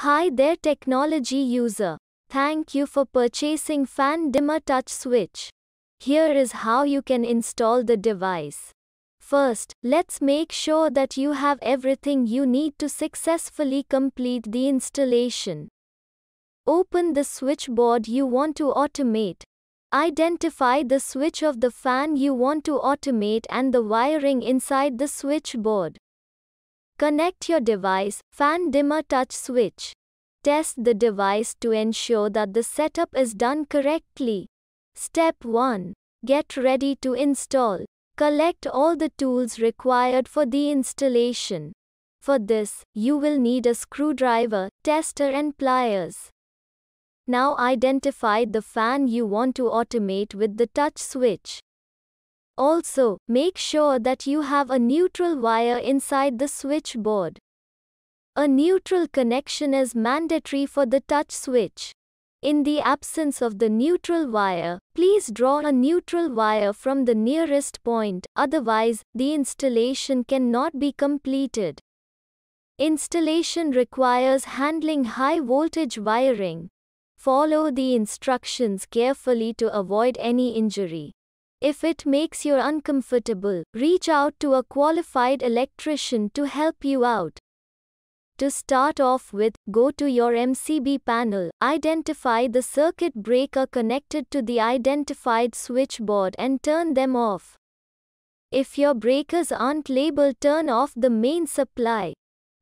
Hi there technology user. Thank you for purchasing Fan Dimmer Touch Switch. Here is how you can install the device. First, let's make sure that you have everything you need to successfully complete the installation. Open the switchboard you want to automate. Identify the switch of the fan you want to automate and the wiring inside the switchboard. Connect your device fan dimmer touch switch. Test the device to ensure that the setup is done correctly. Step 1. Get ready to install. Collect all the tools required for the installation. For this, you will need a screwdriver, tester and pliers. Now identify the fan you want to automate with the touch switch. Also, make sure that you have a neutral wire inside the switchboard. A neutral connection is mandatory for the touch switch. In the absence of the neutral wire, please draw a neutral wire from the nearest point, otherwise, the installation cannot be completed. Installation requires handling high voltage wiring. Follow the instructions carefully to avoid any injury. If it makes you uncomfortable, reach out to a qualified electrician to help you out. To start off with, go to your MCB panel, identify the circuit breaker connected to the identified switchboard and turn them off. If your breakers aren't labeled, turn off the main supply.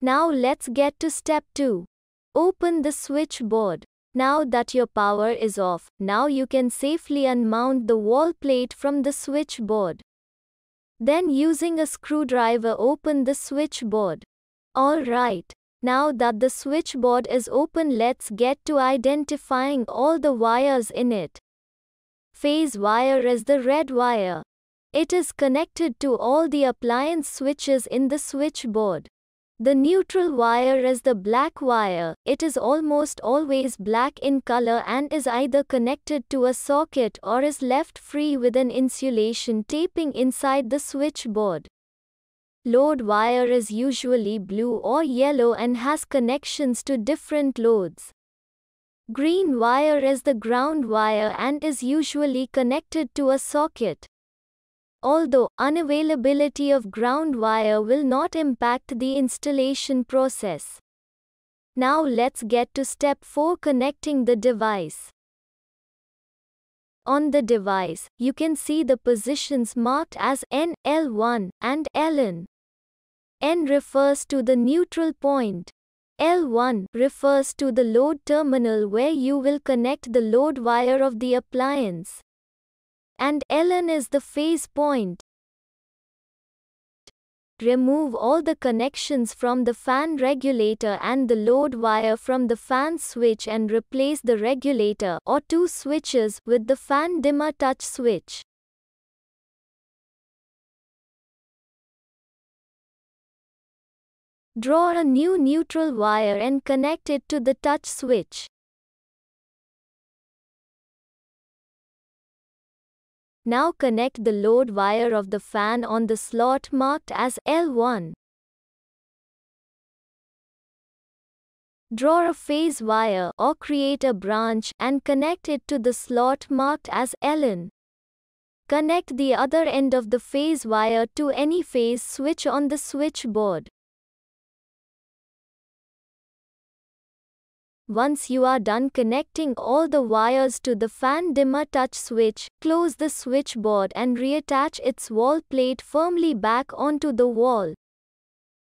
Now let's get to step 2. Open the switchboard. Now that your power is off, now you can safely unmount the wall plate from the switchboard. Then using a screwdriver open the switchboard. Alright. Now that the switchboard is open let's get to identifying all the wires in it. Phase wire is the red wire. It is connected to all the appliance switches in the switchboard. The neutral wire is the black wire, it is almost always black in color and is either connected to a socket or is left free with an insulation taping inside the switchboard. Load wire is usually blue or yellow and has connections to different loads. Green wire is the ground wire and is usually connected to a socket although unavailability of ground wire will not impact the installation process. Now let's get to step 4 connecting the device. On the device, you can see the positions marked as N, L1, and LN. N refers to the neutral point. L1 refers to the load terminal where you will connect the load wire of the appliance and Ellen is the phase point. Remove all the connections from the fan regulator and the load wire from the fan switch and replace the regulator or two switches with the fan dimmer touch switch. Draw a new neutral wire and connect it to the touch switch. Now connect the load wire of the fan on the slot marked as L1. Draw a phase wire or create a branch and connect it to the slot marked as LN. Connect the other end of the phase wire to any phase switch on the switchboard. Once you are done connecting all the wires to the fan dimmer touch switch, close the switchboard and reattach its wall plate firmly back onto the wall.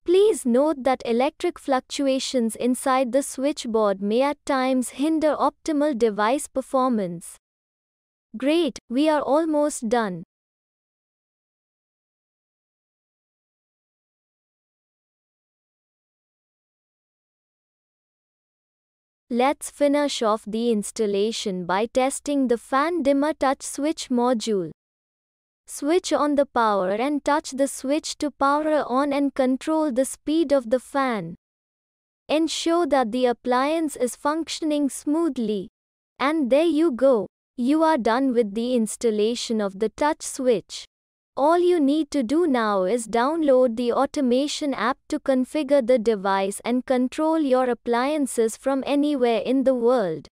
Please note that electric fluctuations inside the switchboard may at times hinder optimal device performance. Great, we are almost done. Let's finish off the installation by testing the fan dimmer touch switch module. Switch on the power and touch the switch to power on and control the speed of the fan. Ensure that the appliance is functioning smoothly. And there you go. You are done with the installation of the touch switch. All you need to do now is download the automation app to configure the device and control your appliances from anywhere in the world.